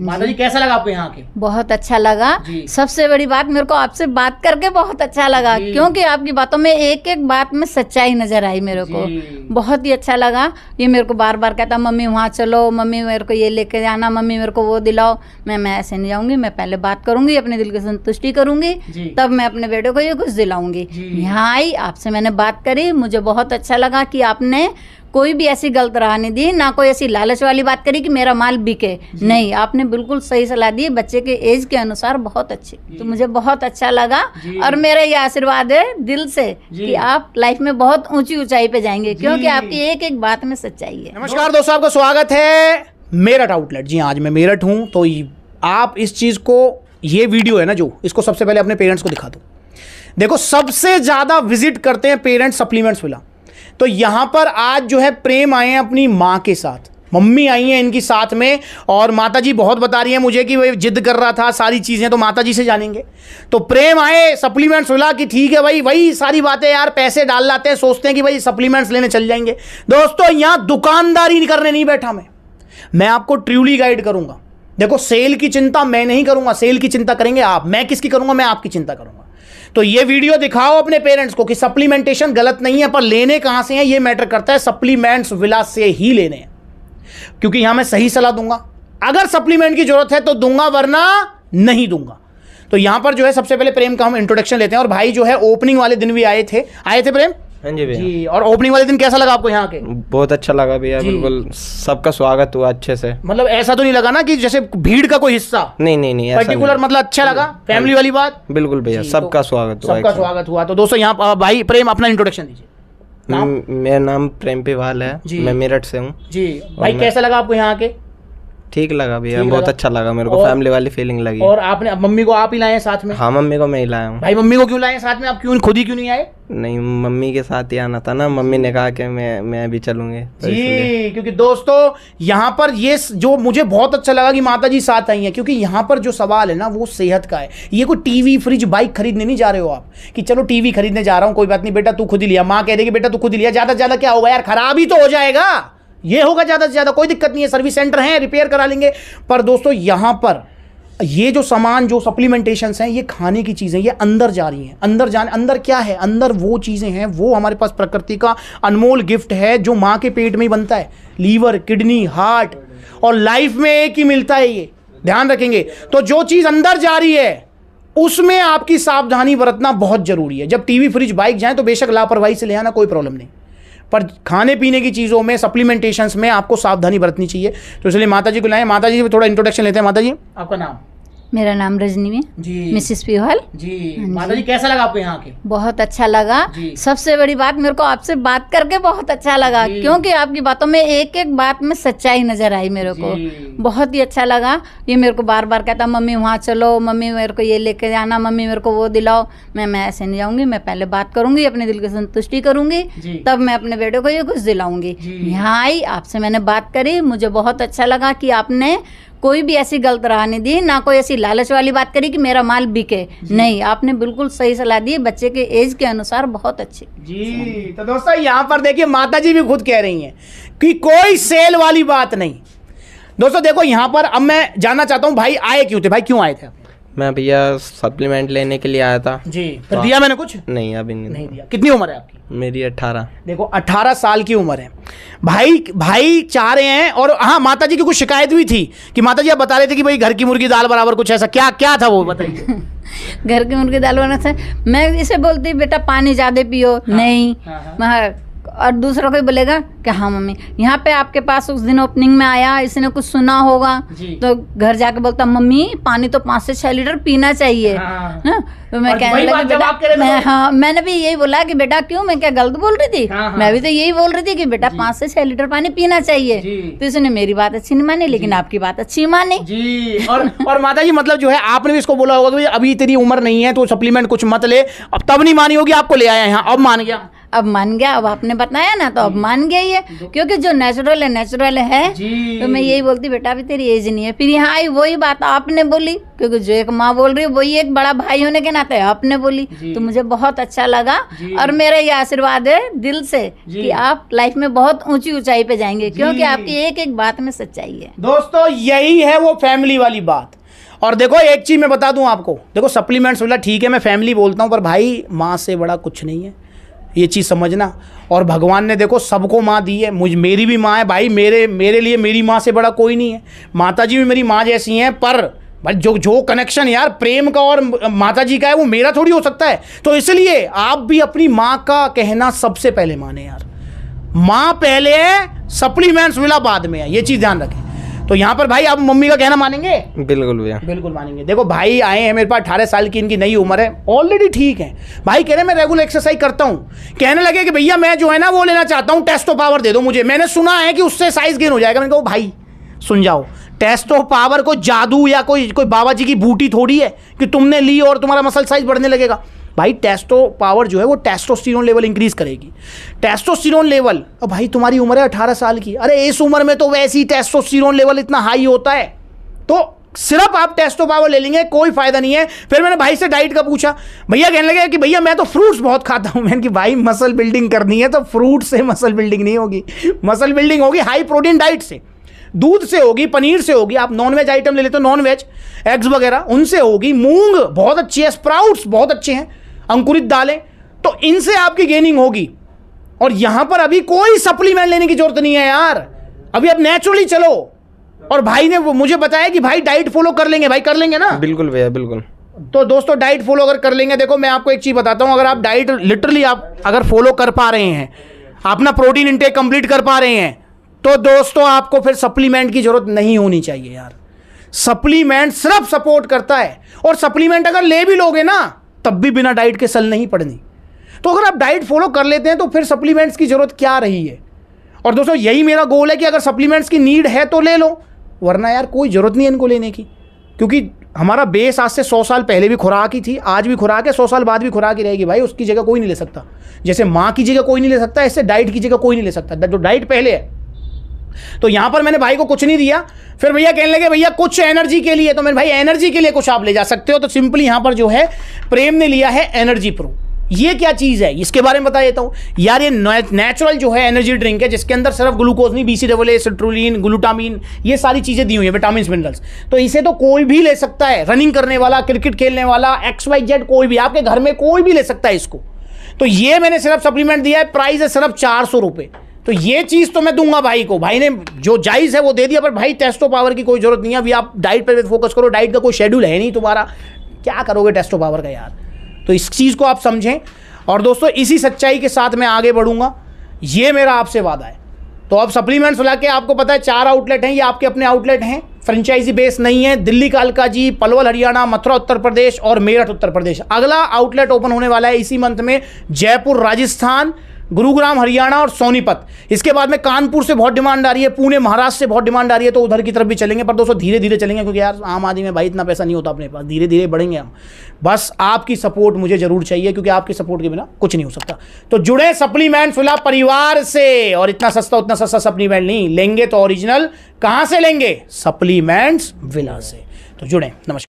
माता जी कैसा लगा आपको यहाँ के बहुत अच्छा लगा सबसे बड़ी बात मेरे को आपसे बात करके बहुत अच्छा लगा क्योंकि आपकी बातों में एक एक बात में सच्चाई नजर आई मेरे को बहुत ही अच्छा लगा ये मेरे को बार बार कहता मम्मी वहाँ चलो मम्मी मेरे को ये लेके जाना मम्मी मेरे को वो दिलाओ मैं मैं ऐसे नहीं जाऊंगी मैं पहले बात करूंगी अपने दिल की संतुष्टि करूंगी तब मैं अपने बेटे को ये कुछ दिलाऊंगी यहाँ आई आपसे मैंने बात करी मुझे बहुत अच्छा लगा कि आपने कोई भी ऐसी गलत राह नहीं दी ना कोई ऐसी लालच वाली बात करी कि मेरा माल बिके नहीं आपने बिल्कुल सही सलाह दी बच्चे के एज के अनुसार बहुत अच्छी तो मुझे बहुत अच्छा लगा और मेरा ये आशीर्वाद है दिल से कि आप लाइफ में बहुत ऊंची ऊंचाई पे जाएंगे क्योंकि आपकी एक एक बात में सच्चाई है नमस्कार दोस्तों आपका स्वागत है मेरठ आउटलेट जी हाँ, आज मैं मेरठ हूँ तो आप इस चीज़ को ये वीडियो है ना जो इसको सबसे पहले अपने पेरेंट्स को दिखा दो देखो सबसे ज़्यादा विजिट करते हैं पेरेंट्स सप्लीमेंट्स वाला तो यहां पर आज जो है प्रेम आए हैं अपनी माँ के साथ मम्मी आई हैं इनकी साथ में और माता जी बहुत बता रही हैं मुझे कि वही जिद कर रहा था सारी चीज़ें तो माता जी से जानेंगे तो प्रेम आए सप्लीमेंट्स बोला कि ठीक है भाई वही सारी बातें यार पैसे डाल लाते हैं सोचते हैं कि भाई सप्लीमेंट्स लेने चल जाएंगे दोस्तों यहाँ दुकानदारी करने नहीं बैठा मैं मैं आपको ट्रूली गाइड करूंगा देखो सेल की चिंता मैं नहीं करूंगा सेल की चिंता करेंगे आप मैं किसकी करूंगा मैं आपकी चिंता करूंगा तो ये वीडियो दिखाओ अपने पेरेंट्स को कि सप्लीमेंटेशन गलत नहीं है पर लेने कहां से हैं ये मैटर करता है सप्लीमेंट्स विला से ही लेने हैं क्योंकि यहां मैं सही सलाह दूंगा अगर सप्लीमेंट की जरूरत है तो दूंगा वरना नहीं दूंगा तो यहां पर जो है सबसे पहले प्रेम का हम इंट्रोडक्शन लेते हैं और भाई जो है ओपनिंग वाले दिन भी आए थे आए थे प्रेम हाँ जी भैया जी और ओपनिंग वाले दिन कैसा लगा आपको यहाँ के बहुत अच्छा लगा भैया बिल्कुल सबका स्वागत हुआ अच्छे से मतलब ऐसा तो नहीं लगा ना कि जैसे भीड़ का कोई हिस्सा नहीं नहीं नहीं पर्टिकुलर मतलब अच्छा लगा फैमिली हाँ वाली बात बिल्कुल भैया सबका तो स्वागत हुआ सबका स्वागत हुआ तो दोस्तों यहाँ भाई प्रेम अपना इंट्रोडक्शन दीजिए मेरा नाम प्रेम पेवाल है मैं मेरठ से हूँ जी भाई कैसा लगा आपको यहाँ के ठीक लगा भैया बहुत अच्छा लगा मेरे को फैमिली वाली फीलिंग लगी और आपने मम्मी को आप ही लाए साथ में हाँ मम्मी को मैं ही लाया हूँ भाई मम्मी को क्यों लाए साथ में आप क्यों खुद ही क्यों नहीं आए नहीं मम्मी के साथ ही आना था ना मम्मी ने कहा कि मैं मैं भी चलूंगी तो जी क्योंकि दोस्तों यहाँ पर ये जो मुझे बहुत अच्छा लगा कि माता जी साथ आई हैं क्योंकि यहाँ पर जो सवाल है ना वो सेहत का है ये कोई टीवी फ्रिज बाइक खरीदने नहीं जा रहे हो आप कि चलो टीवी खरीदने जा रहा हूँ कोई बात नहीं बेटा तू खुद ही लिया माँ कह रही है बेटा तू खुद ही लिया ज्यादा ज्यादा क्या होगा यार खराब ही तो हो जाएगा ये होगा ज़्यादा से ज़्यादा कोई दिक्कत नहीं है सर्विस सेंटर हैं रिपेयर करा लेंगे पर दोस्तों यहाँ पर ये जो सामान जो सप्लीमेंटेशन हैं ये खाने की चीज़ें ये अंदर जा रही हैं अंदर जाने अंदर क्या है अंदर वो चीज़ें हैं वो हमारे पास प्रकृति का अनमोल गिफ्ट है जो माँ के पेट में ही बनता है लीवर किडनी हार्ट और लाइफ में एक ही मिलता है ये ध्यान रखेंगे तो जो चीज़ अंदर जा रही है उसमें आपकी सावधानी बरतना बहुत ज़रूरी है जब टीवी फ्रिज बाइक जाए तो बेशक लापरवाही से ले आना कोई प्रॉब्लम नहीं पर खाने पीने की चीज़ों में सप्लीमेंटेशन में आपको सावधानी बरतनी चाहिए तो इसलिए माता जी को लाएँ माता जी थोड़ा इंट्रोडक्शन लेते हैं माता जी आपका नाम मेरा नाम रजनी में जी मिसिस पियोहल जी माता हाँ जी कैसा लगा आपको यहाँ के बहुत अच्छा लगा सबसे बड़ी बात मेरे को आपसे बात करके बहुत अच्छा लगा क्योंकि आपकी बातों में एक एक बात में सच्चाई नजर आई मेरे को बहुत ही अच्छा लगा ये मेरे को बार बार कहता मम्मी वहाँ चलो मम्मी मेरे को ये लेके जाना मम्मी मेरे को वो दिलाओ मैं मैं ऐसे नहीं जाऊंगी मैं पहले बात करूंगी अपने दिल की संतुष्टि करूंगी तब मैं अपने बेटे को ये कुछ दिलाऊंगी यहाँ आई आपसे मैंने बात करी मुझे बहुत अच्छा लगा कि आपने कोई भी ऐसी गलत राह नहीं दी ना कोई ऐसी लालच वाली बात करी कि मेरा माल बिके नहीं आपने बिल्कुल सही सलाह दी बच्चे के एज के अनुसार बहुत अच्छी जी तो दोस्तों यहाँ पर देखिए माता जी भी खुद कह रही हैं कि कोई सेल वाली बात नहीं दोस्तों देखो यहाँ पर अब मैं जानना चाहता हूँ भाई आए क्यों थे भाई क्यों आए थे मैं भैया सप्लीमेंट लेने के लिए आया था जी तो दिया मैंने कुछ नहीं अभी नहीं, नहीं दिया कितनी उम्र है आपकी मेरी अट्ठारह देखो अट्ठारह साल की उम्र है भाई भाई चाह रहे हैं और हाँ माता जी की कुछ शिकायत भी थी कि माता जी आप बता रहे थे कि भाई घर की मुर्गी दाल बराबर कुछ ऐसा क्या क्या था वो बताइए घर की मुर्गी दाल बना था मैं इसे बोलती बेटा पानी ज्यादा पियो हाँ, नहीं हाँ, हाँ। और दूसरा कोई बोलेगा कि हाँ मम्मी यहाँ पे आपके पास उस दिन ओपनिंग में आया इसने कुछ सुना होगा तो घर जाके बोलता मम्मी पानी तो पाँच से छह लीटर पीना चाहिए हाँ। ना तो मैं कहने लगा मैं तो- हाँ मैंने भी यही बोला कि बेटा क्यों मैं क्या गलत बोल रही थी हाँ, हाँ। मैं भी तो यही बोल रही थी कि बेटा पाँच से छह लीटर पानी पीना चाहिए तो इसने मेरी बात अच्छी नहीं मानी लेकिन आपकी बात अच्छी मानी और माता जी मतलब जो है आपने भी इसको बोला होगा अभी तेरी उम्र नहीं है तो सप्लीमेंट कुछ मत ले अब तब नहीं मानी होगी आपको ले आया यहाँ अब मान गया अब मान गया अब आपने बताया ना तो अब मान गया ये क्योंकि जो नेचुरल है नेचुरल है तो मैं यही बोलती बेटा अभी तेरी एज नहीं है फिर यहाँ आई वही बात आपने बोली क्योंकि जो एक माँ बोल रही है वही एक बड़ा भाई होने के नाते आपने बोली तो मुझे बहुत अच्छा लगा और मेरा ये आशीर्वाद है दिल से कि आप लाइफ में बहुत ऊंची ऊंचाई पे जाएंगे क्योंकि आपकी एक एक बात में सच्चाई है दोस्तों यही है वो फैमिली वाली बात और देखो एक चीज़ मैं बता दूं आपको देखो सप्लीमेंट्स बोला ठीक है मैं फैमिली बोलता हूँ पर भाई माँ से बड़ा कुछ नहीं है ये चीज़ समझना और भगवान ने देखो सबको माँ दी है मुझ मेरी भी माँ है भाई मेरे मेरे लिए मेरी माँ से बड़ा कोई नहीं है माता जी भी मेरी माँ जैसी हैं पर भाई जो जो कनेक्शन यार प्रेम का और माता जी का है वो मेरा थोड़ी हो सकता है तो इसलिए आप भी अपनी माँ का कहना सबसे पहले माने यार माँ पहले है सप्लीमेंट्स मिला बाद में है ये चीज़ ध्यान रखें तो यहाँ पर भाई आप मम्मी का कहना मानेंगे बिल्कुल भैया बिल्कुल मानेंगे देखो भाई आए हैं मेरे पास अठारह साल की इनकी नई उम्र है ऑलरेडी ठीक है भाई कह रहे मैं रेगुलर एक्सरसाइज करता हूँ कहने लगे कि भैया मैं जो है ना वो लेना चाहता हूँ टेस्टो पावर दे दो मुझे मैंने सुना है कि उससे साइज गेन हो जाएगा मैंने कहा भाई सुन जाओ टेस्टो पावर को जादू या कोई कोई बाबा जी की बूटी थोड़ी है कि तुमने ली और तुम्हारा मसल साइज बढ़ने लगेगा भाई टेस्टो पावर जो है वो टेस्टोस्टिरोन लेवल इंक्रीज़ करेगी टेस्टोस्टिरोन लेवल अब भाई तुम्हारी उम्र है अठारह साल की अरे इस उम्र में तो वैसे ही टेस्टोस्टिरोन लेवल इतना हाई होता है तो सिर्फ आप टेस्टो पावर ले लेंगे कोई फायदा नहीं है फिर मैंने भाई से डाइट का पूछा भैया कहने लगे कि भैया मैं तो फ्रूट्स बहुत खाता हूं मैंने कि भाई मसल बिल्डिंग करनी है तो फ्रूट से मसल बिल्डिंग नहीं होगी मसल बिल्डिंग होगी हाई प्रोटीन डाइट से दूध से होगी पनीर से होगी आप नॉनवेज आइटम ले लेते हो नॉन वेज एग्स वगैरह उनसे होगी मूंग बहुत अच्छी है स्प्राउट्स बहुत अच्छे हैं अंकुरित दालें तो इनसे आपकी गेनिंग होगी और यहां पर अभी कोई सप्लीमेंट लेने की जरूरत नहीं है यार अभी आप नेचुरली चलो और भाई ने मुझे बताया कि भाई डाइट फॉलो कर लेंगे भाई कर लेंगे ना बिल्कुल भैया बिल्कुल तो दोस्तों डाइट फॉलो अगर कर लेंगे देखो मैं आपको एक चीज बताता हूँ अगर आप डाइट लिटरली आप अगर फॉलो कर पा रहे हैं अपना प्रोटीन इंटेक कंप्लीट कर पा रहे हैं तो दोस्तों आपको फिर सप्लीमेंट की जरूरत नहीं होनी चाहिए यार सप्लीमेंट सिर्फ सपोर्ट करता है और सप्लीमेंट अगर ले भी लोगे ना तब भी बिना डाइट के सल नहीं पड़नी तो अगर आप डाइट फॉलो कर लेते हैं तो फिर सप्लीमेंट्स की ज़रूरत क्या रही है और दोस्तों यही मेरा गोल है कि अगर सप्लीमेंट्स की नीड है तो ले लो वरना यार कोई ज़रूरत नहीं है इनको लेने की क्योंकि हमारा बेस आज से सौ साल पहले भी खुराक ही थी आज भी खुराक है सौ साल बाद भी खुराक ही रहेगी भाई उसकी जगह कोई नहीं ले सकता जैसे माँ की जगह कोई नहीं ले सकता ऐसे डाइट की जगह कोई नहीं ले सकता जो डाइट पहले है तो यहां पर मैंने भाई को कुछ नहीं दिया फिर भैया कहने लगे भैया कुछ एनर्जी के लिए तो मैंने भाई एनर्जी के लिए कुछ आप ले जा सकते हो तो सिंपली यहां पर जो है प्रेम ने लिया है एनर्जी प्रो ये क्या चीज़ है इसके बारे में बता देता हूं यार ये नेचुरल जो है एनर्जी ड्रिंक है जिसके अंदर सिर्फ ग्लूकोज नहीं बीसी डबल ए ग्लूटामिन ये सारी चीज़ें दी हुई है विटामिन मिनरल्स तो इसे तो कोई भी ले सकता है रनिंग करने वाला क्रिकेट खेलने वाला एक्स वाई जेड कोई भी आपके घर में कोई भी ले सकता है इसको तो ये मैंने सिर्फ सप्लीमेंट दिया है प्राइस है सिर्फ चार सौ रुपये तो ये चीज़ तो मैं दूंगा भाई को भाई ने जो जायज़ है वो दे दिया पर भाई टेस्टो पावर की कोई ज़रूरत नहीं है अभी आप डाइट पर फोकस करो डाइट का कोई शेड्यूल है नहीं तुम्हारा क्या करोगे टेस्टो पावर का यार तो इस चीज़ को आप समझें और दोस्तों इसी सच्चाई के साथ मैं आगे बढ़ूंगा ये मेरा आपसे वादा है तो अब सप्लीमेंट्स ला के आपको पता है चार आउटलेट हैं ये आपके अपने आउटलेट हैं फ्रेंचाइजी बेस नहीं है दिल्ली कालका जी पलवल हरियाणा मथुरा उत्तर प्रदेश और मेरठ उत्तर प्रदेश अगला आउटलेट ओपन होने वाला है इसी मंथ में जयपुर राजस्थान गुरुग्राम हरियाणा और सोनीपत इसके बाद में कानपुर से बहुत डिमांड आ रही है पुणे महाराष्ट्र से बहुत डिमांड आ रही है तो उधर की तरफ भी चलेंगे पर दोस्तों धीरे धीरे चलेंगे क्योंकि यार आम आदमी में भाई इतना पैसा नहीं होता अपने पास धीरे धीरे बढ़ेंगे हम बस आपकी सपोर्ट मुझे जरूर चाहिए क्योंकि आपकी सपोर्ट के बिना कुछ नहीं हो सकता तो जुड़े सप्लीमेंट फिलहाल परिवार से और इतना सस्ता उतना सस्ता सप्लीमेंट नहीं लेंगे तो ओरिजिनल कहाँ से लेंगे सप्लीमेंट्स विला से तो जुड़े नमस्कार